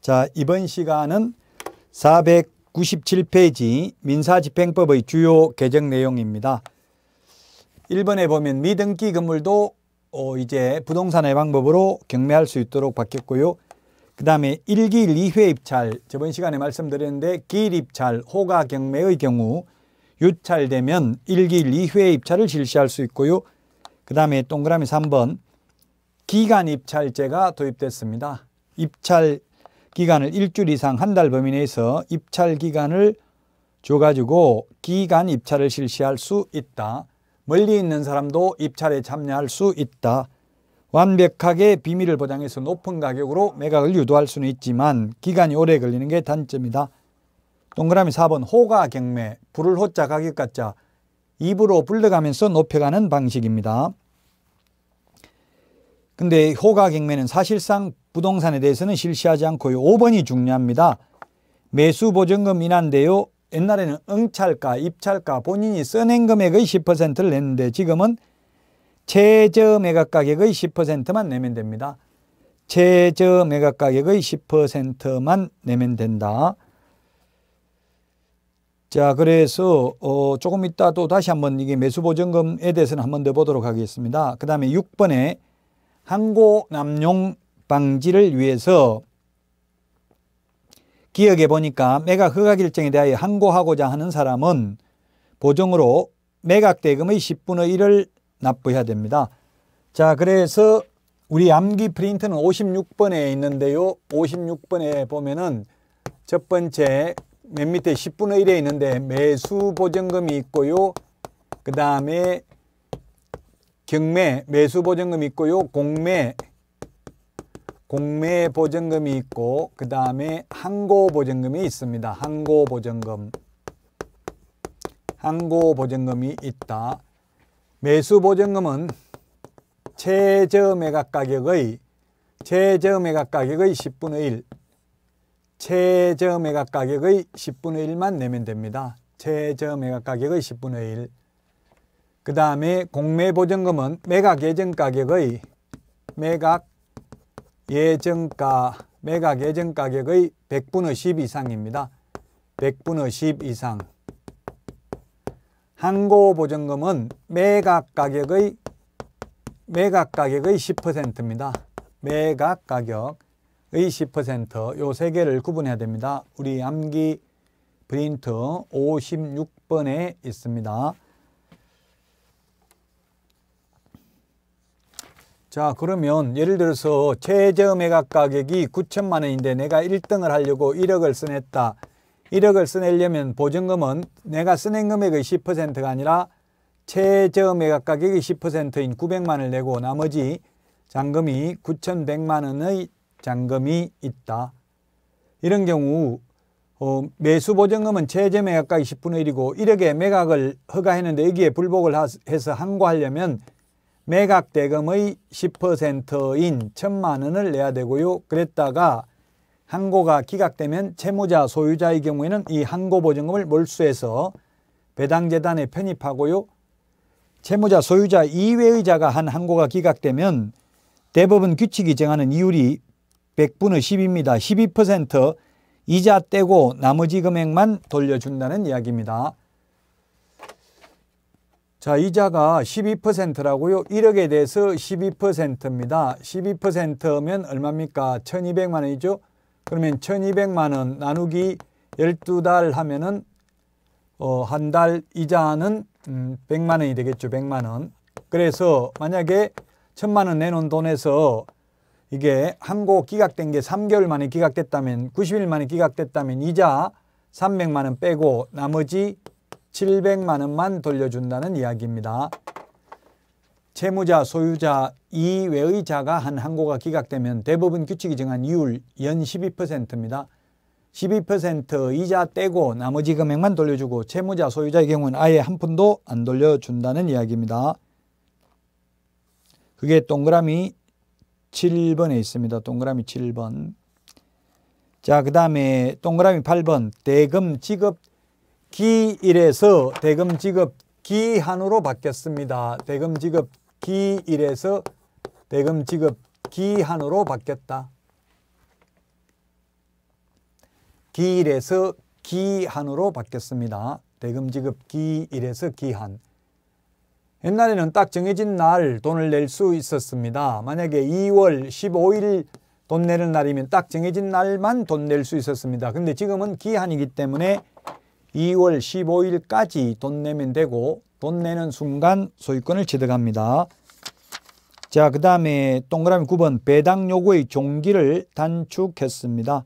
자, 이번 시간은 497페이지 민사집행법의 주요 개정 내용입니다. 1번에 보면 미등기 건물도 어, 이제 부동산의 방법으로 경매할 수 있도록 바뀌었고요. 그 다음에 1기 2회 입찰, 저번 시간에 말씀드렸는데 기일 입찰, 호가 경매의 경우 유찰되면 1기 2회 입찰을 실시할 수 있고요. 그 다음에 동그라미 3번 기간 입찰제가 도입됐습니다. 입찰 기간을 일주일 이상 한 달 범위 내에서 입찰 기간을 줘가지고 기간 입찰을 실시할 수 있다. 멀리 있는 사람도 입찰에 참여할 수 있다. 완벽하게 비밀을 보장해서 높은 가격으로 매각을 유도할 수는 있지만 기간이 오래 걸리는 게 단점이다. 동그라미 4번 호가 경매 불을 호자 가격 같자 입으로 불러가면서 높여가는 방식입니다. 근데 호가 경매는 사실상 부동산에 대해서는 실시하지 않고요. 5번이 중요합니다. 매수 보증금 인한데요. 옛날에는 응찰가, 입찰가 본인이 써낸 금액의 10%를 냈는데 지금은 최저 매각 가격의 10%만 내면 됩니다. 최저 매각 가격의 10%만 내면 된다. 자, 그래서 어, 조금 이따 또 다시 한번 이게 매수 보증금에 대해서는 한번 더 보도록 하겠습니다. 그 다음에 6번에 항고 남용 방지를 위해서 기억해 보니까 매각 허가 결정에 대하여 항고하고자 하는 사람은 보증으로 매각 대금의 10분의 1을 납부해야 됩니다. 자, 그래서 우리 암기 프린트는 56번에 있는데요. 56번에 보면은 첫 번째 맨 밑에 10분의 1에 있는데 매수 보증금이 있고요. 그 다음에 경매 매수 보증금 있고요. 공매 공매 보증금이 있고 그 다음에 항고 보증금이 있습니다. 항고 보증금 항고 보증금이 있다. 매수 보증금은 최저 매각 가격의 최저 매각 가격의 10분의 1 최저 매각 가격의 10분의 1만 내면 됩니다. 최저 매각 가격의 10분의 1. 그 다음에 공매 보증금은 매각 예정 가격의 매각 예정가, 매각 예정 가격의 100분의 10 이상입니다. 100분의 10 이상. 항고 보증금은 매각 가격의 매각 가격의 10%입니다. 매각 가격의 10%요 세 개를 구분해야 됩니다. 우리 암기 프린트 56번에 있습니다. 자 그러면 예를 들어서 최저 매각 가격이 9천만 원인데 내가 1등을 하려고 1억을 써냈다. 1억을 써내려면 보증금은 내가 써낸 금액의 10%가 아니라 최저 매각 가격이 10%인 900만 원을 내고 나머지 잔금이 9,100만 원의 잔금이 있다. 이런 경우 어, 매수 보증금은 최저 매각가격 10분의 1이고 1억의 매각을 허가했는데 여기에 불복을 해서 항고하려면 매각 대금의 10%인 천만 원을 내야 되고요. 그랬다가 항고가 기각되면 채무자 소유자의 경우에는 이 항고 보증금을 몰수해서 배당재단에 편입하고요. 채무자 소유자 이외의 자가 한 항고가 기각되면 대법원 규칙이 정하는 이율이 100분의 10입니다. 12% 이자 떼고 나머지 금액만 돌려준다는 이야기입니다. 자, 이자가 12%라고요. 1억에 대해서 12%입니다. 12%면 얼마입니까? 1200만 원이죠. 그러면 1200만 원 나누기 12달 하면은 어, 한 달 이자는 음, 100만 원이 되겠죠. 100만 원. 그래서 만약에 1000만 원 내놓은 돈에서 이게 한고 기각된 게 3개월 만에 기각됐다면 90일 만에 기각됐다면 이자 300만 원 빼고 나머지 700만 원만 돌려준다는 이야기입니다. 채무자, 소유자 이외의 자가 한 항고가 기각되면 대법원 규칙이 정한 이율 연 12%입니다. 12% 이자 떼고 나머지 금액만 돌려주고 채무자, 소유자의 경우는 아예 한 푼도 안 돌려준다는 이야기입니다. 그게 동그라미 7번에 있습니다. 동그라미 7번. 자, 그 다음에 동그라미 8번 대금 지급 기일에서 대금 지급 기한으로 바뀌었습니다. 대금 지급 기일에서 대금 지급 기한으로 바뀌었다. 기일에서 기한으로 바뀌었습니다. 대금 지급 기일에서 기한. 옛날에는 딱 정해진 날 돈을 낼 수 있었습니다. 만약에 2월 15일 돈 내는 날이면 딱 정해진 날만 돈 낼 수 있었습니다. 근데 지금은 기한이기 때문에 2월 15일까지 돈 내면 되고 돈 내는 순간 소유권을 취득합니다. 자, 그 다음에 동그라미 9번 배당 요구의 종기를 단축했습니다.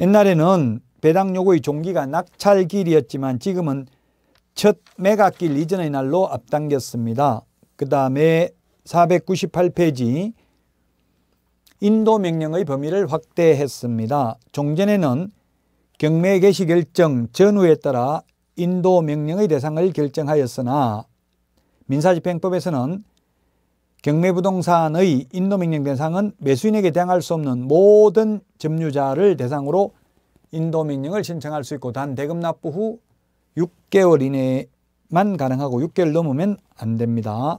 옛날에는 배당 요구의 종기가 낙찰길이었지만 지금은 첫 매각길 이전의 날로 앞당겼습니다. 그 다음에 498페이지 인도 명령의 범위를 확대했습니다. 종전에는 경매 개시 결정 전후에 따라 인도 명령의 대상을 결정하였으나 민사집행법에서는 경매부동산의 인도 명령 대상은 매수인에게 대항할 수 없는 모든 점유자를 대상으로 인도 명령을 신청할 수 있고 단 대금 납부 후 6개월 이내만 가능하고 6개월 넘으면 안 됩니다.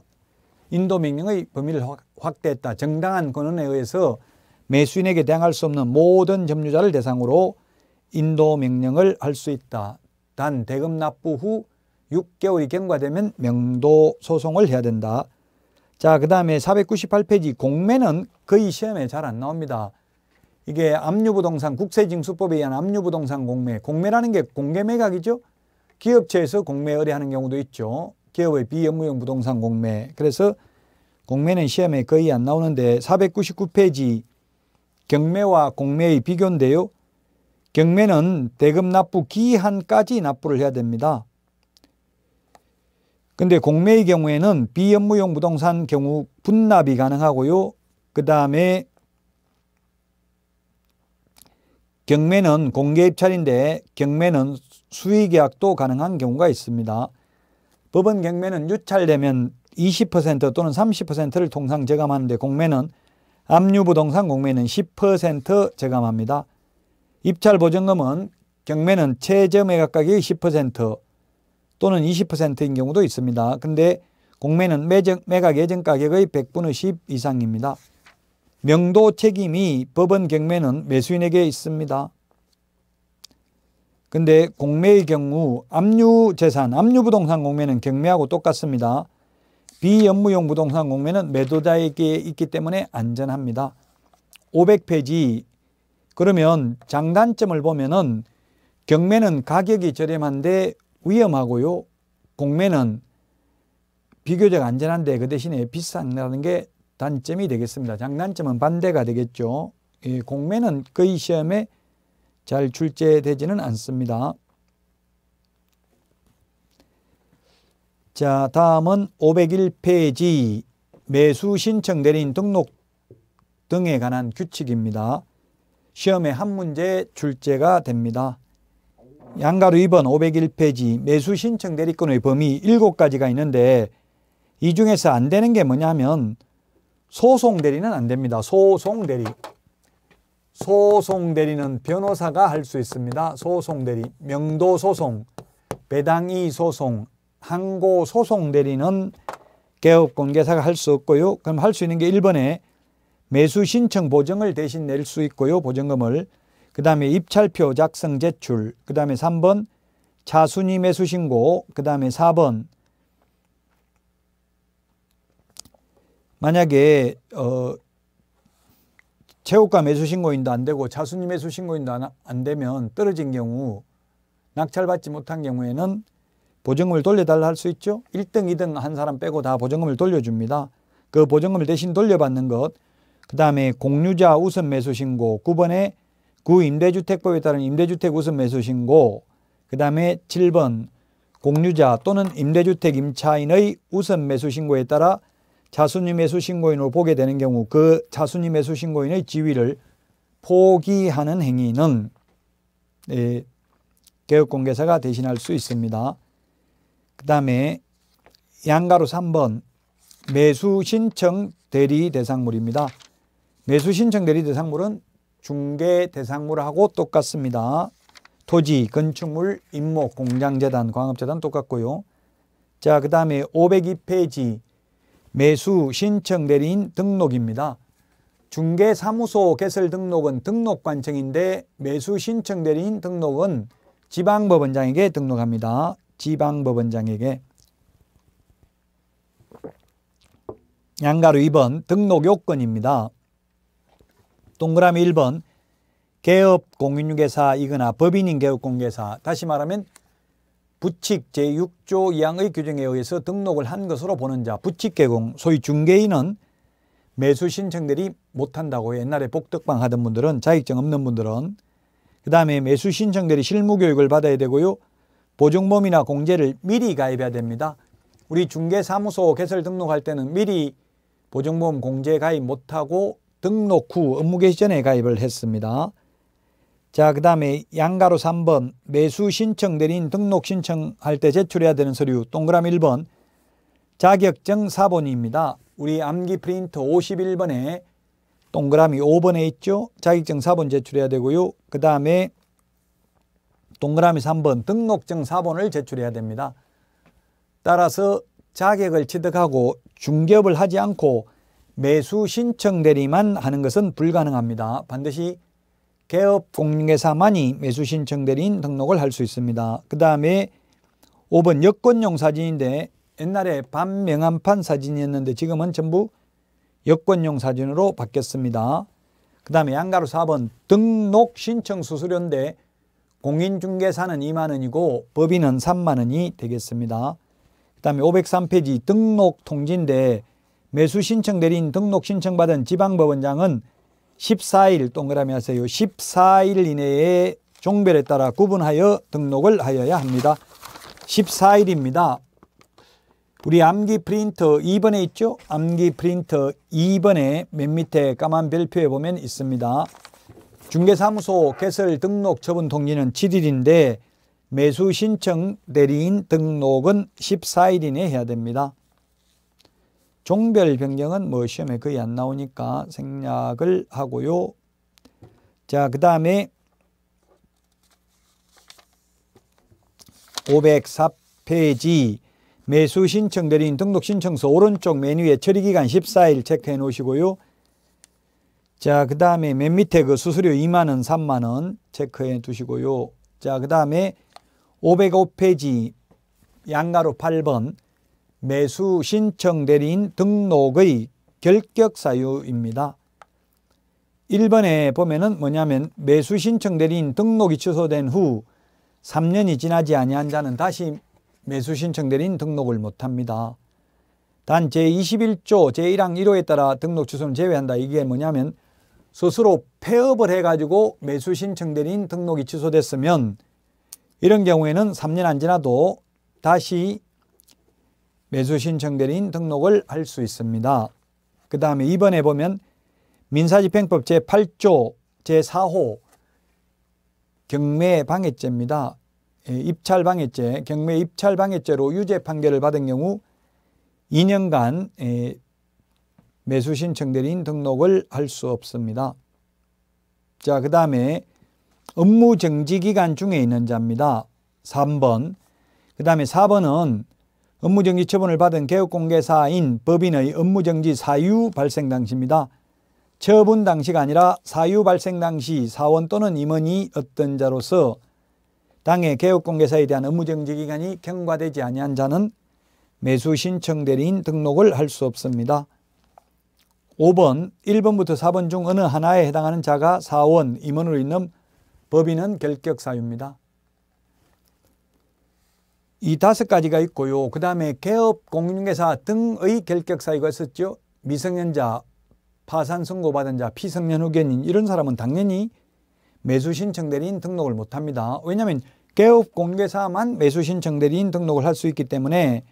인도 명령의 범위를 확대했다. 정당한 권한에 의해서 매수인에게 대항할 수 없는 모든 점유자를 대상으로 인도 명령을 할 수 있다. 단 대금 납부 후 6개월이 경과되면 명도 소송을 해야 된다. 자, 그 다음에 498페이지 공매는 거의 시험에 잘 안 나옵니다. 이게 압류부동산 국세징수법에 의한 압류부동산 공매. 공매라는 게 공개 매각이죠. 기업체에서 공매 의뢰하는 경우도 있죠. 기업의 비업무용 부동산 공매. 그래서 공매는 시험에 거의 안 나오는데 499페이지 경매와 공매의 비교인데요. 경매는 대금 납부 기한까지 납부를 해야 됩니다. 근데 공매의 경우에는 비업무용 부동산 경우 분납이 가능하고요. 그 다음에 경매는 공개 입찰인데 경매는 수의 계약도 가능한 경우가 있습니다. 법원 경매는 유찰되면 20% 또는 30%를 통상 재감하는데 공매는 압류 부동산 공매는 10% 재감합니다. 입찰 보증금은 경매는 최저 매각가격의 10% 또는 20%인 경우도 있습니다. 근데 공매는 매정, 매각 예정 가격의 100분의 10 이상입니다. 명도 책임이 법원 경매는 매수인에게 있습니다. 근데 공매의 경우 압류 재산, 압류 부동산 공매는 경매하고 똑같습니다. 비연무용 부동산 공매는 매도자에게 있기 때문에 안전합니다. 500페이지 그러면 장단점을 보면은 경매는 가격이 저렴한데 위험하고요. 공매는 비교적 안전한데 그 대신에 비싼다는 게 단점이 되겠습니다. 장단점은 반대가 되겠죠. 예, 공매는 거의 시험에 잘 출제되지는 않습니다. 자, 다음은 501페이지 매수 신청 내린 등록 등에 관한 규칙입니다. 시험의 한 문제 출제가 됩니다. 양가로 2번 501페이지 매수 신청 대리권의 범위 7가지가 있는데 이 중에서 안 되는 게 뭐냐면 소송 대리는 안 됩니다. 소송 대리. 소송 대리는 변호사가 할 수 있습니다. 소송 대리. 명도 소송, 배당이 소송, 항고 소송 대리는 개업 공개사가 할 수 없고요. 그럼 할 수 있는 게 1번에 매수 신청 보증을 대신 낼 수 있고요. 보증금을. 그 다음에 입찰표 작성 제출. 그 다음에 3번 차순위 매수 신고. 그 다음에 4번 만약에 어 최고가 매수 신고인도 안 되고 차순위 매수 신고인도 안, 안 되면 떨어진 경우 낙찰받지 못한 경우에는 보증금을 돌려달라 할 수 있죠. 1등, 2등 한 사람 빼고 다 보증금을 돌려줍니다. 그 보증금을 대신 돌려받는 것그 다음에 공유자 우선 매수 신고, 9번에 구임대주택법에 따른 임대주택 우선 매수 신고, 그 다음에 7번 공유자 또는 임대주택 임차인의 우선 매수 신고에 따라 자수님 매수 신고인으로 보게 되는 경우 그 자수님 매수 신고인의 지위를 포기하는 행위는 예, 개업공개사가 대신할 수 있습니다. 그 다음에 양가로 3번 매수 신청 대리 대상물입니다. 매수 신청 대리 대상물은 중개 대상물하고 똑같습니다. 토지, 건축물, 임목, 공장재단, 광업재단 똑같고요. 자, 그 다음에 502페이지 매수 신청 대리인 등록입니다. 중개사무소 개설 등록은 등록관청인데 매수 신청 대리인 등록은 지방법원장에게 등록합니다. 지방법원장에게 양가로 2번 등록 요건입니다. 동그라미 1번 개업 공인중개사 이거나 법인인 개업공개사 다시 말하면 부칙 제6조 2항의 규정에 의해서 등록을 한 것으로 보는 자 부칙 개공 소위 중개인은 매수 신청들이 못한다고 옛날에 복덕방 하던 분들은 자격증 없는 분들은 그 다음에 매수 신청들이 실무교육을 받아야 되고요 보증범이나 공제를 미리 가입해야 됩니다 우리 중개사무소 개설 등록할 때는 미리 보증보험 공제 가입 못하고 등록 후 업무 개시 전에 가입을 했습니다. 자, 그 다음에 양가로 3번 매수 신청 대리인 등록 신청할 때 제출해야 되는 서류 동그라미 1번 자격증 4번입니다. 우리 암기 프린트 51번에 동그라미 5번에 있죠. 자격증 4번 제출해야 되고요. 그 다음에 동그라미 3번 등록증 4번을 제출해야 됩니다. 따라서 자격을 취득하고 중개업을 하지 않고 매수 신청 대리만 하는 것은 불가능합니다. 반드시 개업 공인회사만이 매수 신청 대리인 등록을 할 수 있습니다. 그 다음에 5번 여권용 사진인데 옛날에 반명함판 사진이었는데 지금은 전부 여권용 사진으로 바뀌었습니다. 그 다음에 양가로 4번 등록 신청 수수료인데 공인중개사는 2만원이고 법인은 3만원이 되겠습니다. 그 다음에 503페이지 등록 통지인데 매수 신청 내린 등록 신청 받은 지방법원장은 14일 동그라미 하세요. 14일 이내에 종별에 따라 구분하여 등록을 하여야 합니다. 14일입니다. 우리 암기 프린터 2번에 있죠? 암기 프린터 2번에 맨 밑에 까만 별표에 보면 있습니다. 중개사무소 개설 등록 처분 통지는 7일인데 매수 신청 내린 등록은 14일 이내 에 해야 됩니다. 종별 변경은 뭐 시험에 거의 안 나오니까 생략을 하고요. 자, 그 다음에 504페이지 매수 신청 드린 등록 신청서 오른쪽 메뉴에 처리기간 14일 체크해 놓으시고요. 자, 그 다음에 맨 밑에 그 수수료 2만원, 3만원 체크해 두시고요. 자, 그 다음에 505페이지 양가로 8번 매수 신청 대리인 등록의 결격 사유입니다. 1번에 보면은 뭐냐면 매수 신청 대리인 등록이 취소된 후 3년이 지나지 아니한 자는 다시 매수 신청 대리인 등록을 못합니다. 단 제21조 제1항 1호에 따라 등록 취소는 제외한다. 이게 뭐냐면 스스로 폐업을 해가지고 매수 신청 대리인 등록이 취소됐으면 이런 경우에는 3년 안 지나도 다시 매수 신청 대리인 등록을 할 수 있습니다. 그 다음에 이번에 보면 민사집행법 제8조 제4호 경매방해죄입니다. 입찰방해죄, 경매 예, 입찰방해죄로 유죄 판결을 받은 경우 2년간 예, 매수 신청 대리인 등록을 할 수 없습니다. 자, 그 다음에 업무 정지 기간 중에 있는 자입니다. 3번. 그 다음에 4번은 업무정지 처분을 받은 개업공개사인 법인의 업무정지 사유 발생 당시입니다. 처분 당시가 아니라 사유 발생 당시 사원 또는 임원이 어떤 자로서 당해 개업공개사에 대한 업무정지 기간이 경과되지 아니한 자는 매수 신청 대리인 등록을 할 수 없습니다. 5번 1번부터 4번 중 어느 하나에 해당하는 자가 사원 임원으로 있는 법인은 결격 사유입니다. 이 다섯 가지가 있고요. 그 다음에 개업 공인중개사 등의 결격사유가 있었죠. 미성년자, 파산 선고받은 자, 피성년 후견인 이런 사람은 당연히 매수 신청 대리인 등록을 못합니다. 왜냐하면 개업 공개사만 매수 신청 대리인 등록을 할 수 있기 때문에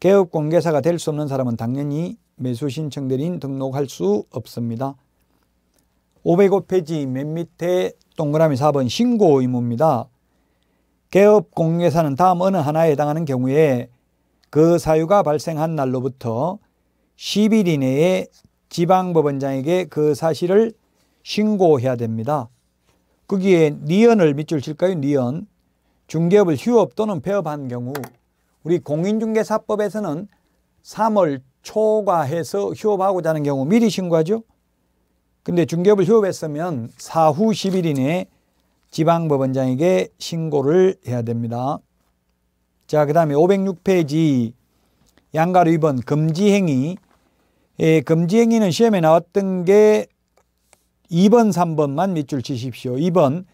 개업 공개사가 될 수 없는 사람은 당연히 매수 신청 대리인 등록할 수 없습니다. 505페이지 맨 밑에 동그라미 4번 신고 의무입니다. 개업 공인회사는 다음 어느 하나에 해당하는 경우에 그 사유가 발생한 날로부터 10일 이내에 지방법원장에게 그 사실을 신고해야 됩니다. 거기에 니언을 밑줄 칠까요? 니언. 중개업을 휴업 또는 폐업한 경우 우리 공인중개사법에서는 3월 초과해서 휴업하고자 하는 경우 미리 신고하죠. 근데 중개업을 휴업했으면 사후 10일 이내에 지방법원장에게 신고를 해야 됩니다. 자, 그 다음에 506페이지 양가로 2번 금지행위. 예, 금지행위는 시험에 나왔던 게 2번, 3번만 밑줄 치십시오. 2번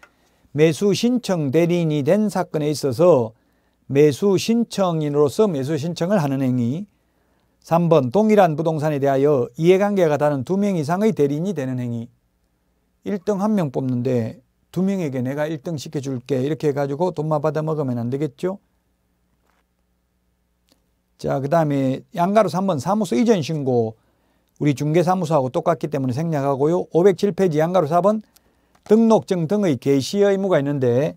매수 신청 대리인이 된 사건에 있어서 매수 신청인으로서 매수 신청을 하는 행위. 3번 동일한 부동산에 대하여 이해관계가 다른 2명 이상의 대리인이 되는 행위. 1등 1명 뽑는데 두 명에게 내가 1등 시켜줄게 이렇게 해가지고 돈만 받아 먹으면 안 되겠죠? 자, 그 다음에 양가로 3번 사무소 이전 신고 우리 중개사무소하고 똑같기 때문에 생략하고요. 507페이지 양가로 4번 등록증 등의 게시 의무가 있는데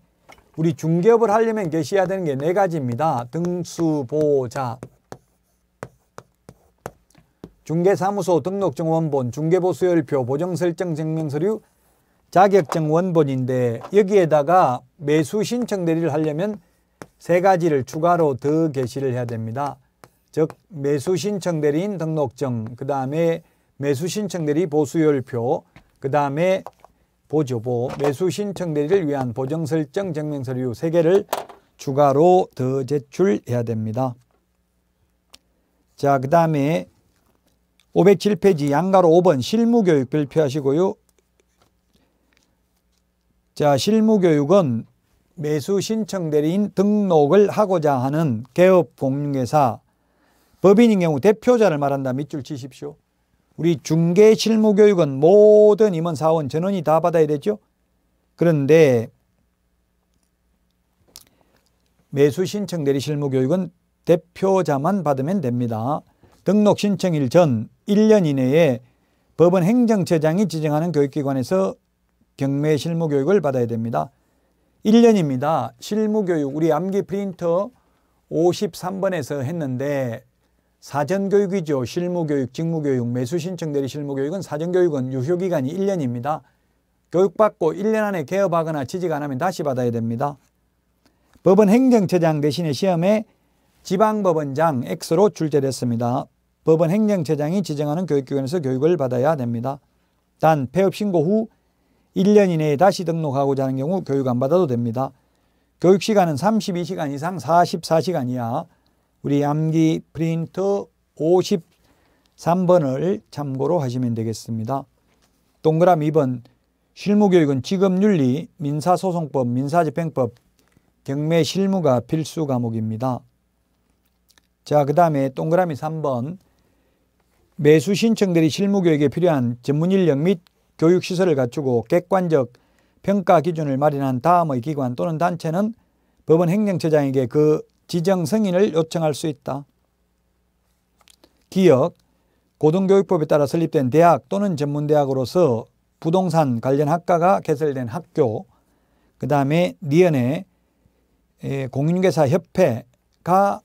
우리 중개업을 하려면 게시해야 되는 게 네 가지입니다. 등수보자, 중개사무소 등록증 원본, 중개보수열표, 보증설정 증명서류, 자격증 원본인데 여기에다가 매수 신청 대리를 하려면 세 가지를 추가로 더 게시를 해야 됩니다. 즉 매수 신청 대리인 등록증, 그 다음에 매수 신청 대리 보수율표, 그 다음에 보조보, 매수 신청 대리를 위한 보정 설정 증명 서류 세 개를 추가로 더 제출해야 됩니다. 자, 그 다음에 507페이지 양가로 5번 실무교육 별표하시고요. 자, 실무교육은 매수 신청 대리인 등록을 하고자 하는 개업 공인회사 법인인 경우 대표자를 말한다 밑줄 치십시오. 우리 중개 실무교육은 모든 임원 사원 전원이 다 받아야 되죠. 그런데 매수 신청 대리 실무교육은 대표자만 받으면 됩니다. 등록 신청일 전 1년 이내에 법원 행정처장이 지정하는 교육기관에서 경매 실무 교육을 받아야 됩니다. 1년입니다. 실무 교육 우리 암기 프린터 53번에서 했는데 사전 교육이죠. 실무 교육, 직무 교육, 매수 신청 대리 실무 교육은 사전 교육은 유효 기간이 1년입니다. 교육받고 1년 안에 개업하거나 취직 안 하면 다시 받아야 됩니다. 법원 행정처장 대신에 시험에 지방법원장 X로 출제됐습니다. 법원 행정처장이 지정하는 교육기관에서 교육을 받아야 됩니다. 단 폐업 신고 후 1년 이내에 다시 등록하고자 하는 경우 교육 안 받아도 됩니다. 교육 시간은 32시간 이상 44시간 이하 우리 암기 프린트 53번을 참고로 하시면 되겠습니다. 동그라미 2번 실무교육은 직업윤리, 민사소송법, 민사집행법, 경매 실무가 필수 과목입니다. 자, 그 다음에 동그라미 3번 매수 신청들이 실무교육에 필요한 전문인력 및 교육 시설을 갖추고 객관적 평가 기준을 마련한 다음의 기관 또는 단체는 법원 행정처장에게 그 지정 승인을 요청할 수 있다. 기억 고등교육법에 따라 설립된 대학 또는 전문대학으로서 부동산 관련 학과가 개설된 학교 그 다음에 니은의 공인회사협회가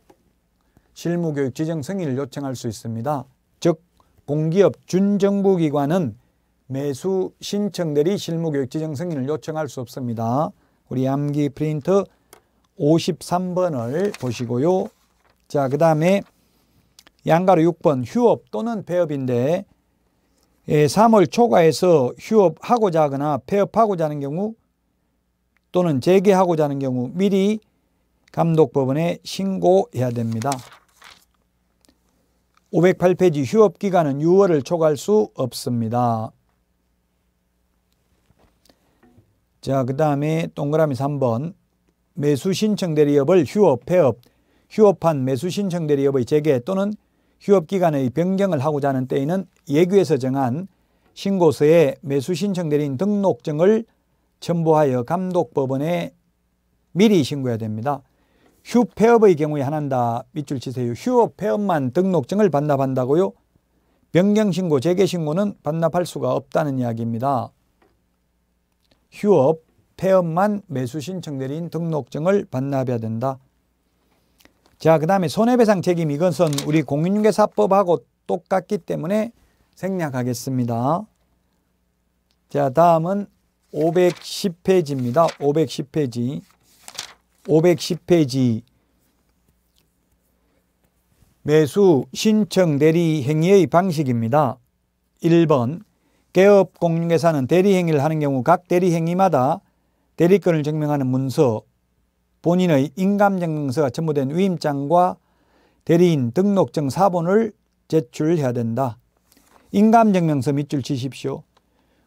실무교육 지정 승인을 요청할 수 있습니다. 즉 공기업 준정부기관은 매수 신청 대리 실무교육 지정 승인을 요청할 수 없습니다. 우리 암기 프린트 53번을 보시고요. 자, 그 다음에 양가로 6번 휴업 또는 폐업인데 3월 예, 초과해서 휴업하고자 하거나 폐업하고자 하는 경우 또는 재개하고자 하는 경우 미리 감독법원에 신고해야 됩니다. 508페이지 휴업기간은 6월을 초과할 수 없습니다. 자, 그 다음에 동그라미 3번. 매수 신청 대리업을 휴업, 폐업, 휴업한 매수 신청 대리업의 재개 또는 휴업 기간의 변경을 하고자 하는 때에는 예규에서 정한 신고서에 매수 신청 대리인 등록증을 첨부하여 감독법원에 미리 신고해야 됩니다. 휴폐업의 경우에 한한다 밑줄 치세요. 휴업폐업만 등록증을 반납한다고요? 변경신고, 재개신고는 반납할 수가 없다는 이야기입니다. 휴업, 폐업만 매수 신청 대리인 등록증을 반납해야 된다. 자, 그 다음에 손해배상 책임 이것은 우리 공인중개사법하고 똑같기 때문에 생략하겠습니다. 자, 다음은 510페이지입니다. 510페이지. 510페이지. 매수 신청 대리 행위의 방식입니다. 1번 개업 공인회사는 대리행위를 하는 경우 각 대리행위마다 대리권을 증명하는 문서, 본인의 인감증명서가 첨부된 위임장과 대리인 등록증 사본을 제출해야 된다. 인감증명서 밑줄 치십시오.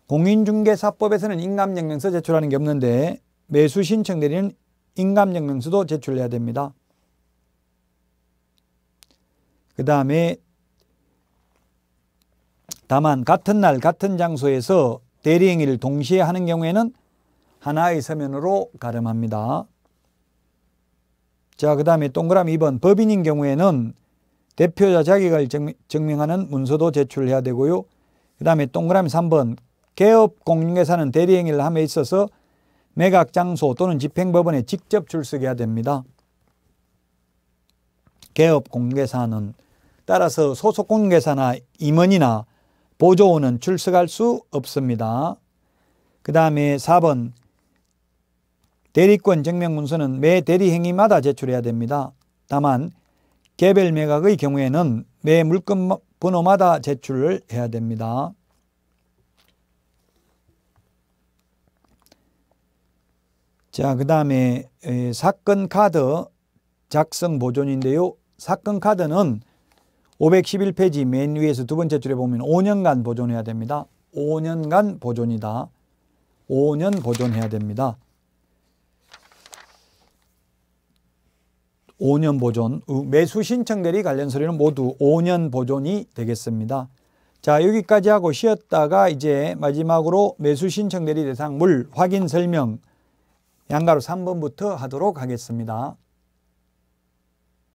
공인중개사법에서는 인감증명서 제출하는 게 없는데 매수 신청 대리는 인감증명서도 제출해야 됩니다. 그 다음에 다만 같은 날 같은 장소에서 대리행위를 동시에 하는 경우에는 하나의 서면으로 가름합니다. 자, 그 다음에 동그라미 2번 법인인 경우에는 대표자 자격을 증명하는 문서도 제출해야 되고요. 그 다음에 동그라미 3번 개업 공인회사는 대리행위를 함에 있어서 매각 장소 또는 집행법원에 직접 출석해야 됩니다. 개업 공개사는 따라서 소속 공개사나 임원이나 보조원은 출석할 수 없습니다. 그 다음에 4번 대리권 증명문서는 매 대리행위마다 제출해야 됩니다. 다만 개별 매각의 경우에는 매 물건 뭐, 번호마다 제출을 해야 됩니다. 자, 그 다음에 사건 카드 작성 보존인데요. 사건 카드는 511페이지 맨 위에서 두 번째 줄에 보면 5년간 보존해야 됩니다. 5년간 보존이다. 5년 보존해야 됩니다. 5년 보존, 매수 신청 대리 관련 서류는 모두 5년 보존이 되겠습니다. 자 여기까지 하고 쉬었다가 이제 마지막으로 매수 신청 대리 대상 물 확인 설명 양가로 3번부터 하도록 하겠습니다.